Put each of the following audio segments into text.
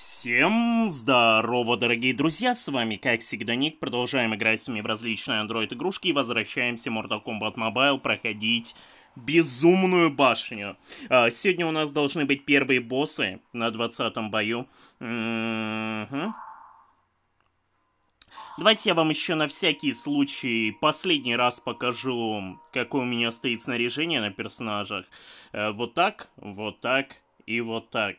Всем здорово, дорогие друзья, с вами, как всегда, Ник. Продолжаем играть с вами в различные Android-игрушки и возвращаемся в Mortal Kombat Mobile проходить Безумную башню. А, сегодня у нас должны быть первые боссы на 20-м бою. Давайте я вам еще на всякий случай последний раз покажу, какое у меня стоит снаряжение на персонажах. Э, вот так, вот так и вот так.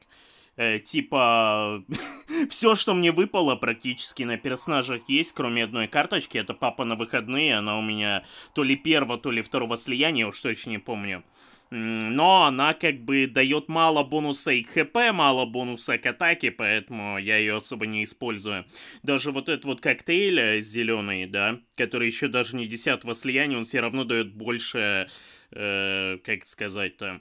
Э, типа, все, что мне выпало практически на персонажах есть, кроме одной карточки, это папа на выходные, она у меня то ли первого, то ли второго слияния, уж точно не помню. Но она как бы дает мало бонуса и к хп, мало бонуса к атаке, поэтому я ее особо не использую. Даже вот этот вот коктейль э, зеленый, да, который еще даже не десятого слияния, он все равно дает больше, э, как сказать-то,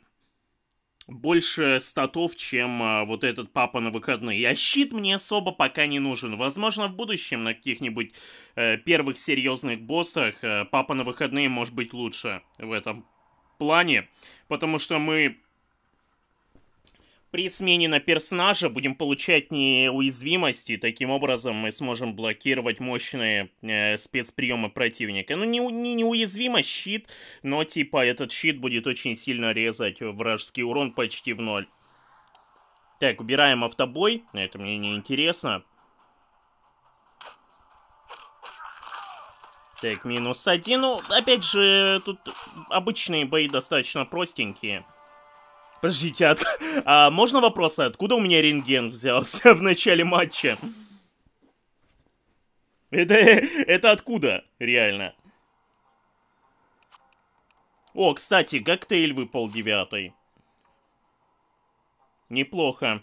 больше статов, чем а, вот этот папа на выходные. А щит мне особо пока не нужен. Возможно, в будущем на каких-нибудь э, первых серьезных боссах э, папа на выходные может быть лучше в этом плане. Потому что мы при смене на персонажа будем получать неуязвимость, и таким образом мы сможем блокировать мощные э, спецприемы противника. Ну, не, не неуязвимость, щит, но типа этот щит будет очень сильно резать вражеский урон почти в ноль. Так, убираем автобой, это мне не интересно. Так, минус один. Ну, опять же, тут обычные бои достаточно простенькие. Подождите, от... а можно вопрос, откуда у меня рентген взялся в начале матча? Это, это откуда, реально? О, кстати, коктейль выпал девятый. Неплохо.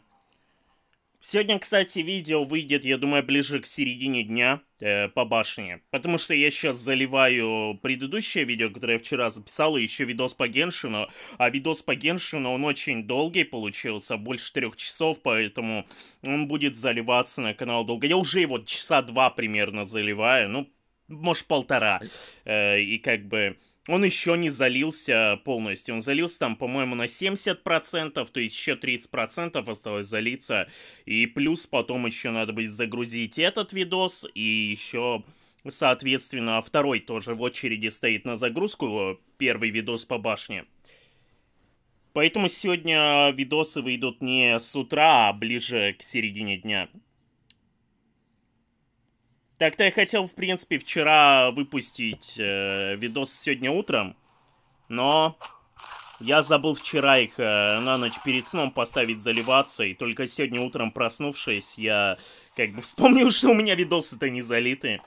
Сегодня, кстати, видео выйдет, я думаю, ближе к середине дня э, по башне. Потому что я сейчас заливаю предыдущее видео, которое я вчера записал, и еще видос по Геншину. А видос по Геншину, он очень долгий получился, больше трех часов, поэтому он будет заливаться на канал долго. Я уже его часа два примерно заливаю, ну, может, полтора. Э, и как бы он еще не залился полностью. Он залился там, по-моему, на 70%, то есть еще 30% осталось залиться. И плюс потом еще надо будет загрузить этот видос и еще... Соответственно, второй тоже в очереди стоит на загрузку, первый видос по башне. Поэтому сегодня видосы выйдут не с утра, а ближе к середине дня. Так-то я хотел, в принципе, вчера выпустить э, видос сегодня утром, но я забыл вчера их э, на ночь перед сном поставить заливаться, и только сегодня утром проснувшись, я как бы вспомнил, что у меня видосы-то не залиты.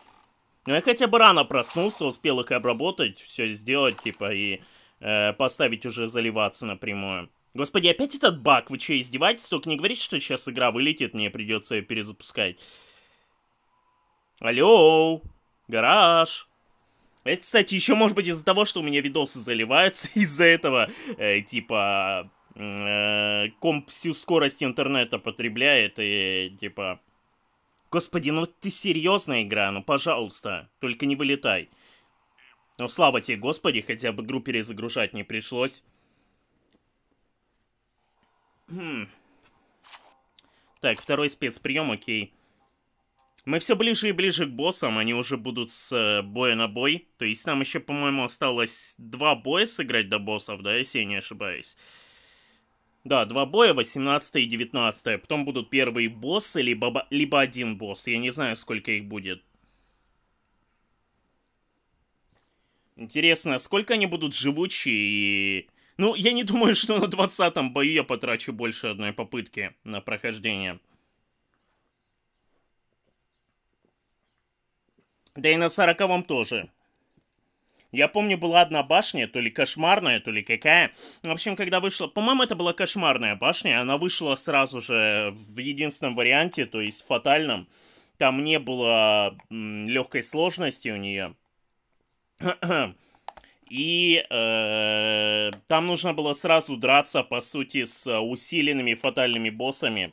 Но ну, я хотя бы рано проснулся, успел их обработать, все сделать, типа, и э, поставить уже заливаться напрямую. Господи, опять этот баг, вы что, издеваетесь? Только не говорите, что сейчас игра вылетит, мне придется ее перезапускать. Алло, гараж. Это, кстати, еще может быть из-за того, что у меня видосы заливаются из-за этого, э, типа, э, комп всю скорость интернета потребляет и, типа, господи, ну ты серьезная игра, ну пожалуйста, только не вылетай. Ну слава тебе, господи, хотя бы игру перезагружать не пришлось. Хм. Так, второй спецприем, окей. Мы все ближе и ближе к боссам, они уже будут с э, боя на бой. То есть нам еще, по-моему, осталось два боя сыграть до боссов, да, если я не ошибаюсь. Да, два боя, 18 и 19. А потом будут первые боссы, либо, либо один босс. Я не знаю, сколько их будет. Интересно, сколько они будут живучие и... Ну, я не думаю, что на 20-м бою я потрачу больше одной попытки на прохождение. Да и на сороковом тоже. Я помню, была одна башня, то ли кошмарная, то ли какая. В общем, когда вышла... По-моему, это была кошмарная башня. Она вышла сразу же в единственном варианте, то есть в фатальном. Там не было легкой сложности у нее. И э, там нужно было сразу драться, по сути, с э, усиленными фатальными боссами.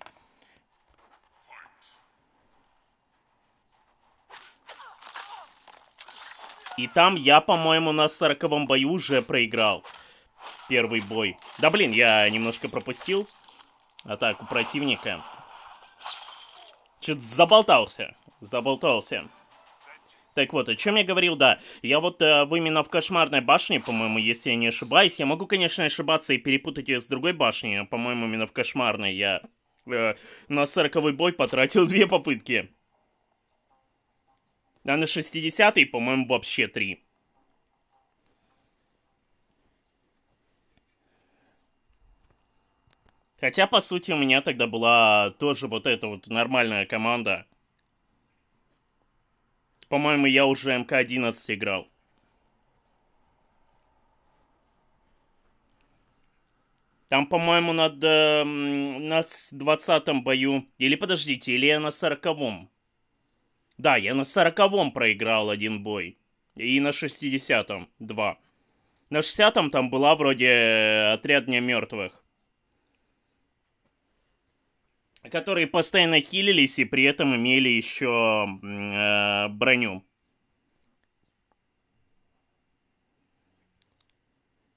И там я, по-моему, на сороковом бою уже проиграл первый бой. Да блин, я немножко пропустил атаку противника. Что-то заболтался. Заболтался. Так вот, о чем я говорил, да. Я вот э, именно в Кошмарной башне, по-моему, если я не ошибаюсь. Я могу, конечно, ошибаться и перепутать ее с другой башней. А, по-моему, именно в Кошмарной я э, на сороковый бой потратил две попытки. Да на 60-й, по-моему, вообще 3. Хотя, по сути, у меня тогда была тоже вот эта вот нормальная команда. По-моему, я уже МК-11 играл. Там, по-моему, надо... на 20-м бою... Или подождите, или я на 40-м? Да, я на сороковом проиграл один бой. И на шестидесятом два. На шестьдесятом там была вроде э, отряд дня мертвых. Которые постоянно хилились и при этом имели еще э, броню.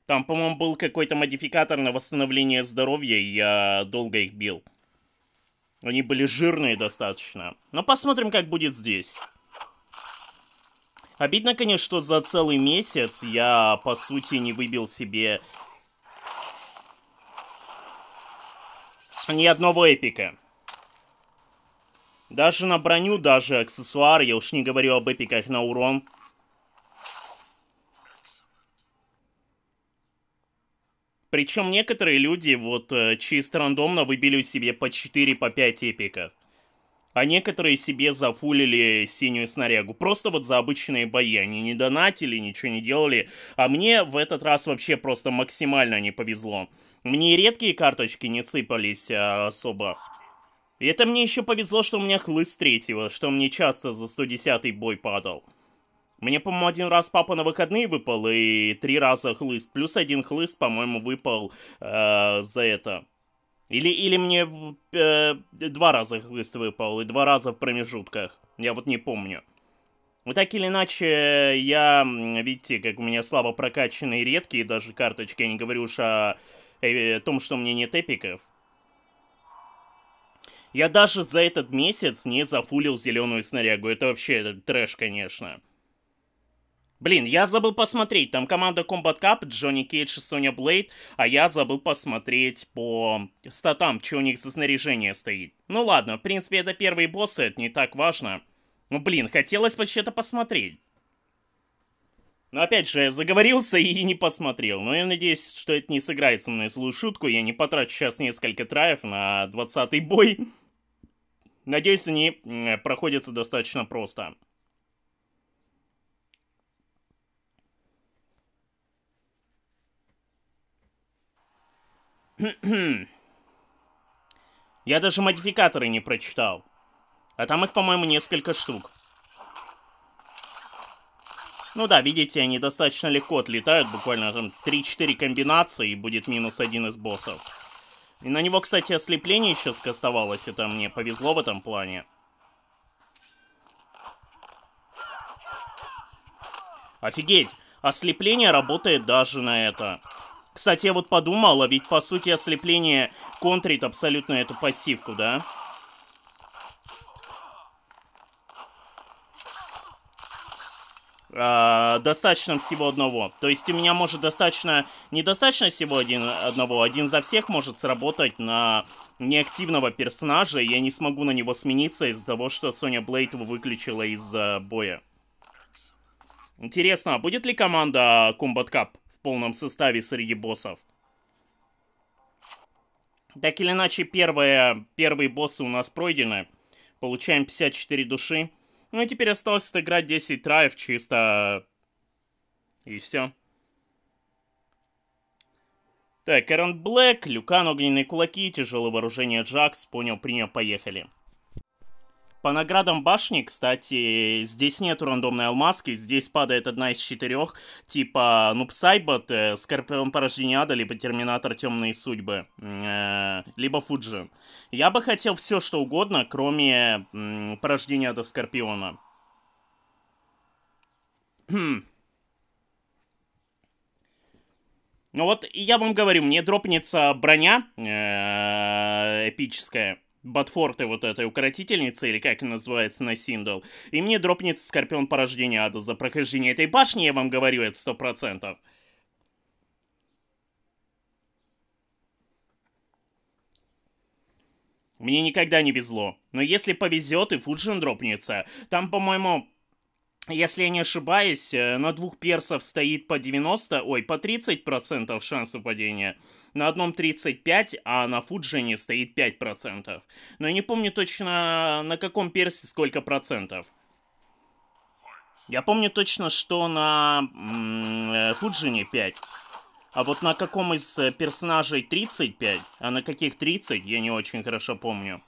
Там, по-моему, был какой-то модификатор на восстановление здоровья, и я долго их бил. Они были жирные достаточно. Но посмотрим, как будет здесь. Обидно, конечно, что за целый месяц я, по сути, не выбил себе ни одного эпика. Даже на броню, даже аксессуар, я уж не говорю об эпиках на урон. Причем некоторые люди вот э, чисто рандомно выбили себе по 4, по 5 эпиков. А некоторые себе зафулили синюю снарягу. Просто вот за обычные бои. Они не донатили, ничего не делали. А мне в этот раз вообще просто максимально не повезло. Мне редкие карточки не сыпались а, особо. И это мне еще повезло, что у меня хлыст третьего, что мне часто за 110 бой падал. Мне, по-моему, один раз папа на выходные выпал, и три раза хлыст. Плюс один хлыст, по-моему, выпал э, за это. Или, или мне э, два раза хлыст выпал, и два раза в промежутках. Я вот не помню. Вот ну, так или иначе, я, видите, как у меня слабо прокачанные редкие даже карточки, я не говорю уж о, о э, том, что у меня нет эпиков. Я даже за этот месяц не зафулил зеленую снарягу. Это вообще это трэш, конечно. Блин, я забыл посмотреть. Там команда Combat Cup, Джонни Кейдж и Соня Блейд, а я забыл посмотреть по статам, что у них за снаряжение стоит. Ну ладно, в принципе, это первые боссы, это не так важно. Ну блин, хотелось бы что то посмотреть. Но опять же, я заговорился и не посмотрел. Но я надеюсь, что это не сыграет со мной злую шутку. Я не потрачу сейчас несколько траев на 20-й бой. Надеюсь, они проходятся достаточно просто. Я даже модификаторы не прочитал. А там их, по-моему, несколько штук. Ну да, видите, они достаточно легко отлетают, буквально там 3-4 комбинации, и будет минус один из боссов. И на него, кстати, ослепление еще скастовалось, это мне повезло в этом плане. Офигеть, ослепление работает даже на это. Кстати, я вот подумал, а ведь по сути ослепление контрит абсолютно эту пассивку, да? А, достаточно всего одного. То есть у меня может достаточно... Недостаточно всего один, одного. Один за всех может сработать на неактивного персонажа. я не смогу на него смениться из-за того, что Соня Блейд его выключила из боя. Интересно, а будет ли команда Combat Cup? полном составе среди боссов. Так или иначе, первые, первые боссы у нас пройдены. Получаем 54 души. Ну и теперь осталось отыграть 10 траев чисто... И все. Так, Эрон Блэк, Люкан, Огненные Кулаки, Тяжелое Вооружение Джакс. Понял, принял, поехали. По наградам башни, кстати, здесь нет рандомной алмазки, здесь падает одна из четырех, типа Нупсайбот, э, Скорпион Порождениада, либо Терминатор Темные Судьбы, э, либо Фуджи. Я бы хотел все что угодно, кроме Порождениада Скорпиона. Хм. Ну вот, я вам говорю, мне дропнется броня э, эпическая. Батфорты вот этой укоротительницы, или как называется на Синдл. И мне дропнется Скорпион Порождения Ада за прохождение этой башни, я вам говорю, это сто процентов. Мне никогда не везло. Но если повезет, и Фуджин дропнется. Там, по-моему, если я не ошибаюсь, э, на двух персов стоит по 90, ой, по 30% шанс упадения. На одном 35, а на Фуджине стоит 5%. Но я не помню точно, на каком персе сколько процентов. Я помню точно, что на э, Фуджине 5. А вот на каком из э, персонажей 35, а на каких 30, я не очень хорошо помню.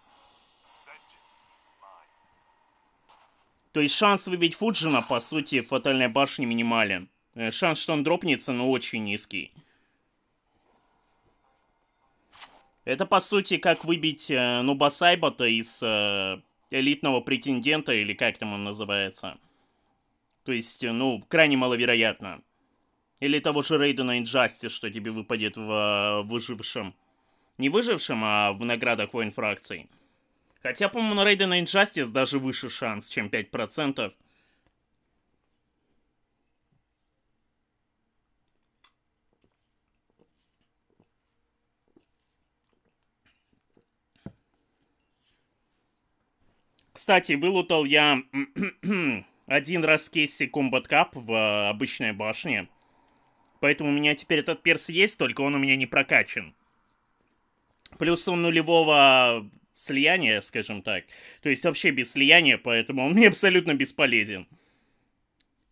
То есть шанс выбить Фуджина, по сути, в фатальной башне минимален. Э, шанс, что он дропнется, но очень низкий. Это, по сути, как выбить э, Нуба Сайбота из э, элитного претендента, или как там он называется. То есть, э, ну, крайне маловероятно. Или того же Рейдена Injustice, что тебе выпадет в э, выжившем. Не выжившем, а в наградах воин фракций. Хотя, по-моему, на рейды на Injustice даже выше шанс, чем 5%. Кстати, вылутал я один раз кейси Комбат Кап в э, обычной башне. Поэтому у меня теперь этот перс есть, только он у меня не прокачан. Плюс он нулевого слияния, скажем так. То есть вообще без слияния, поэтому он мне абсолютно бесполезен.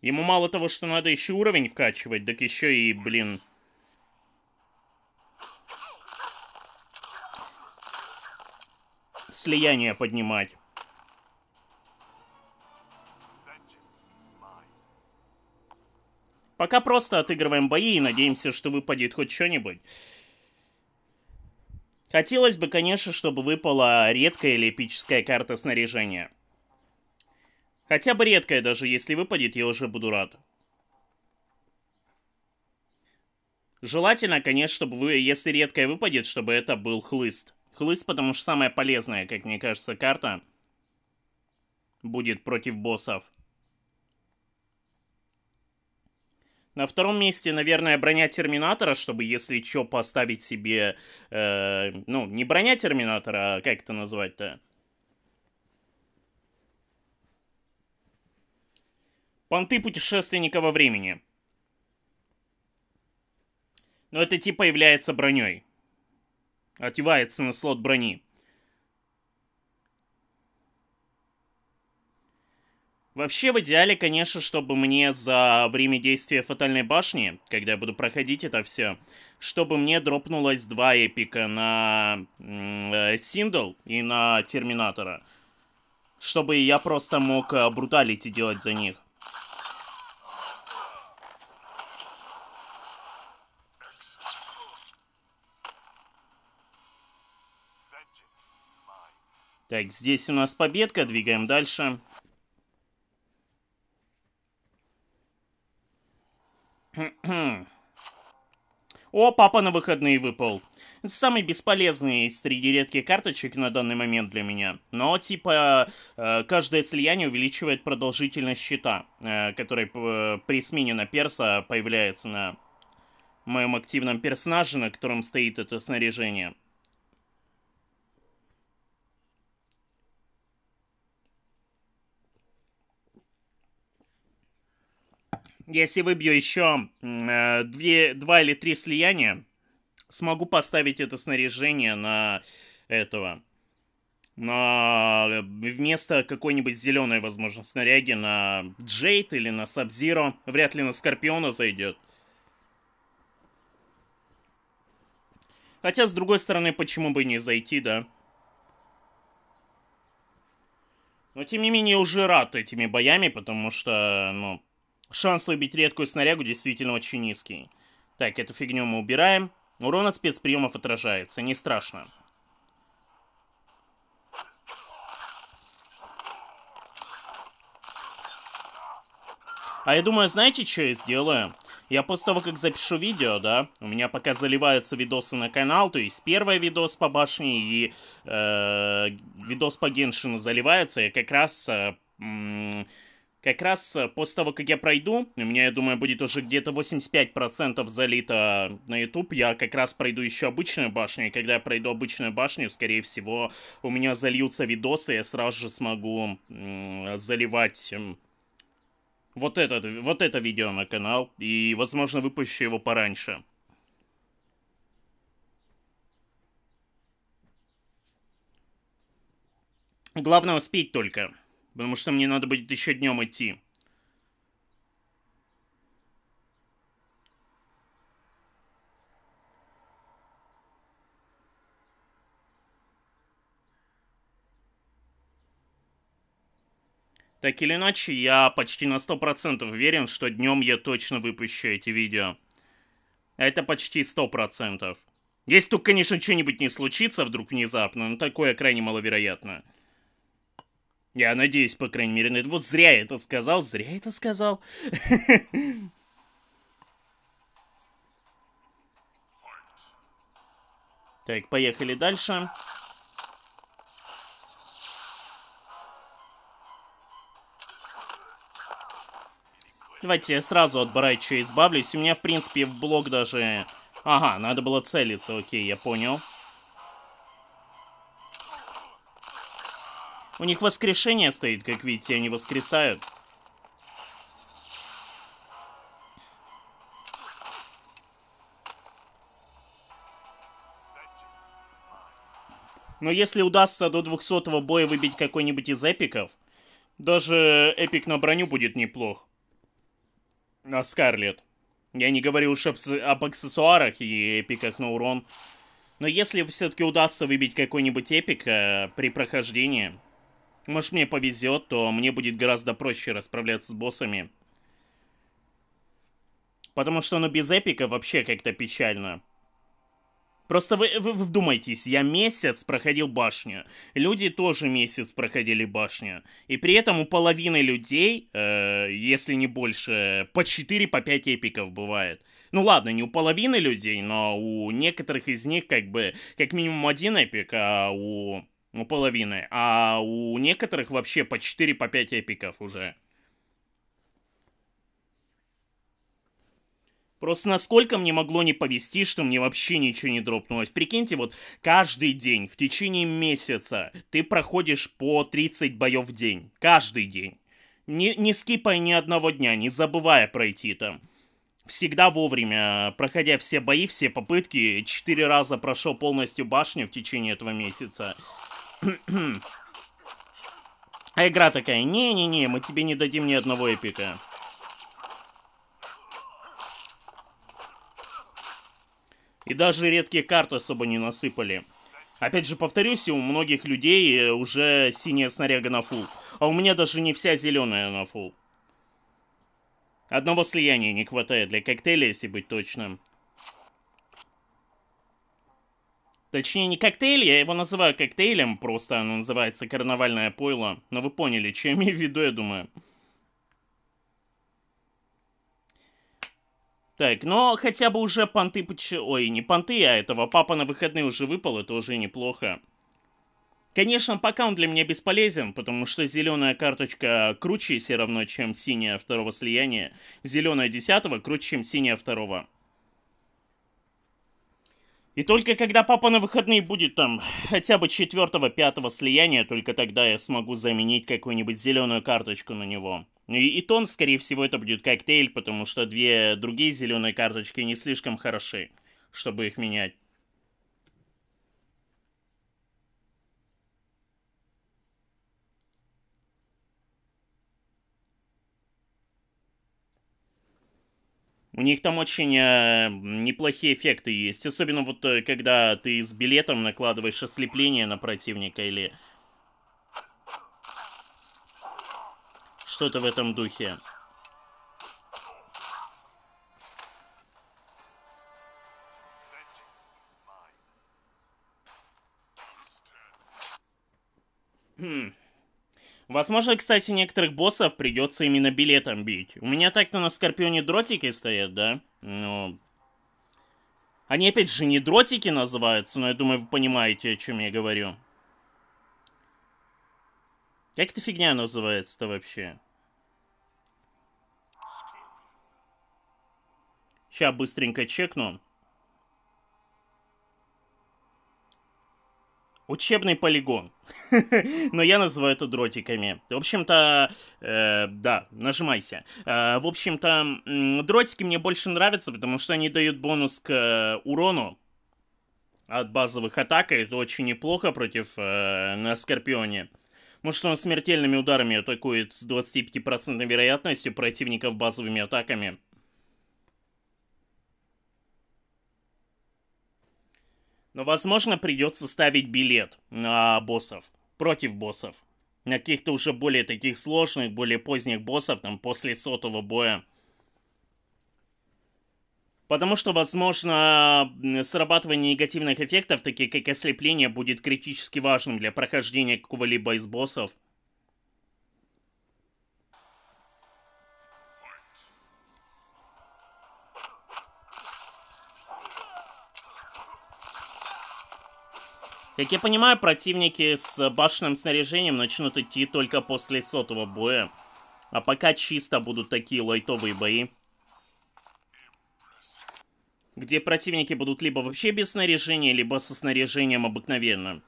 Ему мало того, что надо еще уровень вкачивать, так еще и, блин... Слияние поднимать. Пока просто отыгрываем бои и надеемся, что выпадет хоть что-нибудь. Хотелось бы, конечно, чтобы выпала редкая или эпическая карта снаряжения. Хотя бы редкая, даже если выпадет, я уже буду рад. Желательно, конечно, чтобы вы, если редкая выпадет, чтобы это был хлыст. Хлыст, потому что самая полезная, как мне кажется, карта будет против боссов. На втором месте, наверное, броня Терминатора, чтобы, если что, поставить себе... Э, ну, не броня Терминатора, а как это назвать-то? Понты путешественника во времени. Но это типа является броней. Отевается на слот брони. Вообще, в идеале, конечно, чтобы мне за время действия Фатальной Башни, когда я буду проходить это все, чтобы мне дропнулось два эпика на э, Синдл и на Терминатора. Чтобы я просто мог э, бруталить и делать за них. Так, здесь у нас победка, двигаем дальше. О, папа на выходные выпал. Самый бесполезный среди редких карточек на данный момент для меня. Но, типа, э, каждое слияние увеличивает продолжительность счета, э, который э, при смене на перса появляется на моем активном персонаже, на котором стоит это снаряжение. Если выбью еще э, две, два или три слияния, смогу поставить это снаряжение на этого. На, э, вместо какой-нибудь зеленой, возможно, снаряги на Джейд или на Сабзиро. Вряд ли на Скорпиона зайдет. Хотя, с другой стороны, почему бы не зайти, да? Но, тем не менее, уже рад этими боями, потому что, ну, Шанс выбить редкую снарягу действительно очень низкий. Так, эту фигню мы убираем. Урон от спецприемов отражается, не страшно. А я думаю, знаете, что я сделаю? Я после того, как запишу видео, да, у меня пока заливаются видосы на канал, то есть первый видос по башне и э, видос по Геншину заливается, я как раз... Э, как раз э, после того, как я пройду, у меня, я думаю, будет уже где-то 85% залито на YouTube, я как раз пройду еще обычную башню, и когда я пройду обычную башню, скорее всего, у меня зальются видосы, и я сразу же смогу заливать эм, вот, этот, вот это видео на канал, и, возможно, выпущу его пораньше. Главное успеть только. Потому что мне надо будет еще днем идти. Так или иначе, я почти на 100% уверен, что днем я точно выпущу эти видео. Это почти 100%. Если тут, конечно, что-нибудь не случится вдруг внезапно, но такое крайне маловероятно. Я надеюсь, по крайней мере, вот зря я это сказал, зря я это сказал. Так, поехали дальше. Давайте я сразу от Брайча избавлюсь. У меня, в принципе, в блок даже... Ага, надо было целиться, окей, я понял. У них воскрешение стоит, как видите, они воскресают. Но если удастся до 200 боя выбить какой-нибудь из эпиков, даже эпик на броню будет неплох. А Скарлет. Я не говорю уж об, об аксессуарах и эпиках на урон. Но если все-таки удастся выбить какой-нибудь эпик э, при прохождении, может, мне повезет, то мне будет гораздо проще расправляться с боссами. Потому что, ну, без эпика вообще как-то печально. Просто вы, вы, вы вдумайтесь, я месяц проходил башню. Люди тоже месяц проходили башню. И при этом у половины людей, э, если не больше, по 4-5 по эпиков бывает. Ну ладно, не у половины людей, но у некоторых из них как бы как минимум один эпик, а у у ну, половины, а у некоторых вообще по 4, по 5 эпиков уже. Просто насколько мне могло не повести, что мне вообще ничего не дропнулось. Прикиньте, вот каждый день в течение месяца ты проходишь по 30 боев в день. Каждый день. Не, не скипая ни одного дня, не забывая пройти там. Всегда вовремя, проходя все бои, все попытки, четыре раза прошел полностью башню в течение этого месяца. А игра такая, не-не-не, мы тебе не дадим ни одного эпика. И даже редкие карты особо не насыпали. Опять же, повторюсь, у многих людей э, уже синяя снаряга на фул. А у меня даже не вся зеленая на фул. Одного слияния не хватает для коктейля, если быть точным. Точнее, не коктейль, я его называю коктейлем, просто оно называется карнавальное пойло. Но вы поняли, чем я имею в виду, я думаю. Так, но хотя бы уже понты... Ой, не понты, а этого папа на выходные уже выпал, это уже неплохо. Конечно, пока он для меня бесполезен, потому что зеленая карточка круче все равно, чем синяя второго слияния. Зеленая десятого круче, чем синяя второго. И только когда папа на выходные будет там хотя бы четвертого-пятого слияния, только тогда я смогу заменить какую-нибудь зеленую карточку на него. Ну и, и тон, скорее всего, это будет коктейль, потому что две другие зеленые карточки не слишком хороши, чтобы их менять. У них там очень э, неплохие эффекты есть. Особенно вот э, когда ты с билетом накладываешь ослепление на противника или что-то в этом духе. Возможно, кстати, некоторых боссов придется именно билетом бить. У меня так-то на Скорпионе дротики стоят, да? Ну... Они опять же не дротики называются, но я думаю, вы понимаете, о чем я говорю. Как эта фигня называется-то вообще? Сейчас быстренько чекну. Учебный полигон. Но я называю это дротиками. В общем-то, э, да, нажимайся. Э, в общем-то, дротики мне больше нравятся, потому что они дают бонус к э, урону от базовых атак, и это очень неплохо против э, на Скорпионе. Может, он смертельными ударами атакует с 25% вероятностью противников базовыми атаками. Но, возможно, придется ставить билет на боссов, против боссов. На каких-то уже более таких сложных, более поздних боссов, там, после сотого боя. Потому что, возможно, срабатывание негативных эффектов, такие как ослепление, будет критически важным для прохождения какого-либо из боссов. Как я понимаю, противники с башенным снаряжением начнут идти только после сотого боя. А пока чисто будут такие лайтовые бои. Где противники будут либо вообще без снаряжения, либо со снаряжением обыкновенным.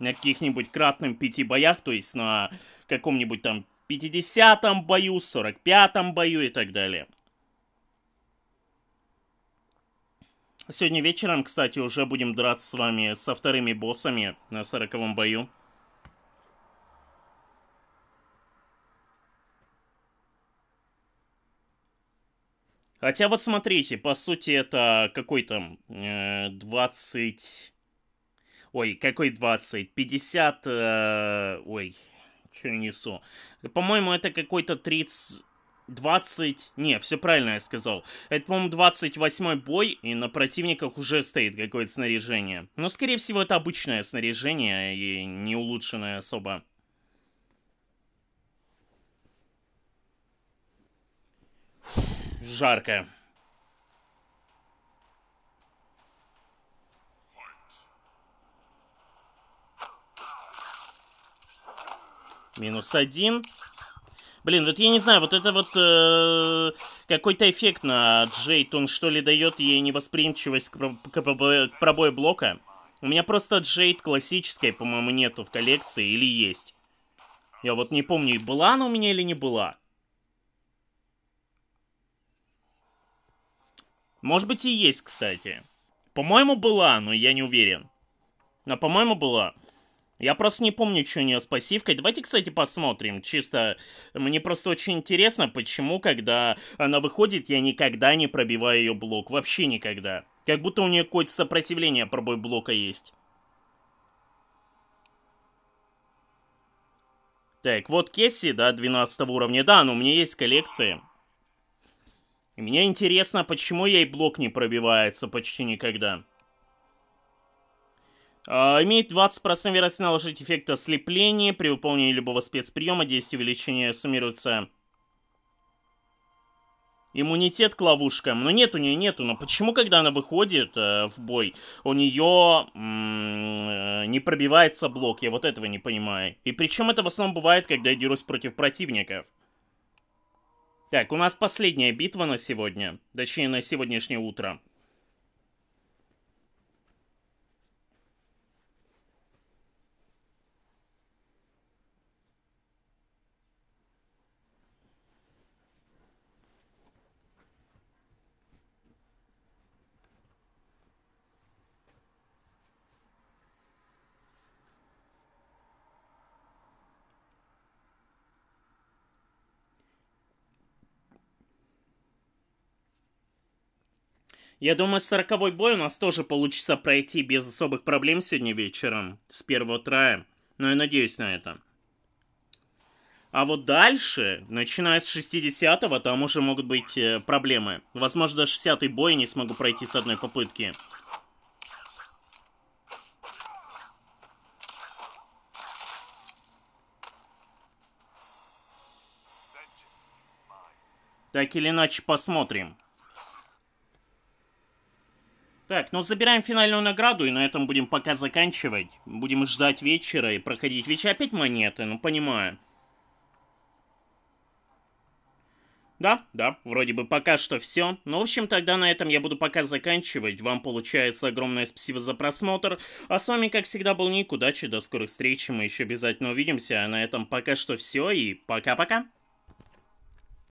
На каких-нибудь кратным пяти боях, то есть на каком-нибудь там 50-м бою, 45-м бою и так далее. Сегодня вечером, кстати, уже будем драться с вами со вторыми боссами на сороковом бою. Хотя вот смотрите, по сути это какой там э, 20... Ой, какой 20? 50... Э, ой, что несу? По-моему, это какой-то 30... 20... Не, все правильно я сказал. Это, по-моему, 28 бой, и на противниках уже стоит какое-то снаряжение. Но, скорее всего, это обычное снаряжение и не улучшенное особо. жарко. Минус один. Блин, вот я не знаю, вот это вот э, какой-то эффект на Джейд, он что ли дает ей невосприимчивость к, к, пробою, к пробою блока? У меня просто Джейд классической, по-моему, нету в коллекции или есть. Я вот не помню, была она у меня или не была. Может быть и есть, кстати. По-моему, была, но я не уверен. Но по-моему, была. Я просто не помню, что у нее с пассивкой. Давайте, кстати, посмотрим. Чисто мне просто очень интересно, почему, когда она выходит, я никогда не пробиваю ее блок. Вообще никогда. Как будто у нее какое-то сопротивление пробой блока есть. Так, вот Кесси, да, 12 уровня. Да, но у меня есть коллекции. И мне интересно, почему ей блок не пробивается почти никогда. А, имеет 20% вероятность наложить эффект ослепления. При выполнении любого спецприема действие увеличения суммируется. Иммунитет к ловушкам. Но нет, у нее нету. Но почему, когда она выходит э, в бой, у нее э, не пробивается блок? Я вот этого не понимаю. И причем это в основном бывает, когда я дерусь против противников. Так, у нас последняя битва на сегодня. Точнее, на сегодняшнее утро. Я думаю, сороковой бой у нас тоже получится пройти без особых проблем сегодня вечером, с первого трая. Но я надеюсь на это. А вот дальше, начиная с 60-го, там уже могут быть э, проблемы. Возможно, 60-й бой не смогу пройти с одной попытки. Так или иначе, посмотрим. Так, ну забираем финальную награду, и на этом будем пока заканчивать. Будем ждать вечера и проходить. Вечер опять монеты, ну понимаю. Да, да, вроде бы пока что все. Ну, в общем, тогда на этом я буду пока заканчивать. Вам, получается, огромное спасибо за просмотр. А с вами, как всегда, был Ник. Удачи, до скорых встреч. Мы еще обязательно увидимся. А на этом пока что все, и пока-пока.